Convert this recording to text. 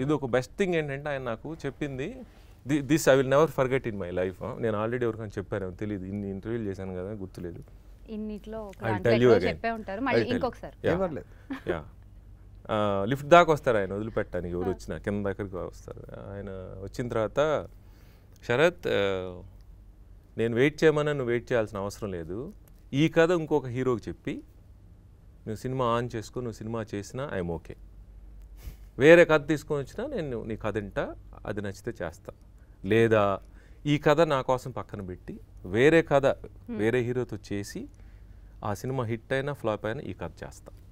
ఇది ఒక best thing ఏంటంటే ఆయన నాకు చెప్పింది the this I will never forget in my life నేను ఆల్రెడీ ఎవరికైనా చెప్పాను తెలియదు ఇన్ని ఇంటర్వ్యూలు చేశాను కదా గుర్తులేదు యా లిఫ్ట్ దాకా వస్తారు ఆయన వదిలిపెట్టడానికి ఎవరు వచ్చినా కింద దగ్గరికి వస్తారు ఆయన వచ్చిన తర్వాత శరత్ నేను వెయిట్ చేయమని నువ్వు వెయిట్ చేయాల్సిన అవసరం లేదు ఈ కథ ఇంకొక హీరోకి చెప్పి నువ్వు సినిమా ఆన్ చేసుకో నువ్వు సినిమా చేసినా ఐఎమ్ ఓకే వేరే కథ తీసుకొని వచ్చినా నేను నీ కథ ఇంటా అది నచ్చితే చేస్తా లేదా ఈ కథ నా కోసం పక్కన పెట్టి వేరే కథ వేరే హీరోతో చేసి ఆ సినిమా హిట్ అయినా ఫ్లాప్ అయినా ఈ కథ చేస్తాను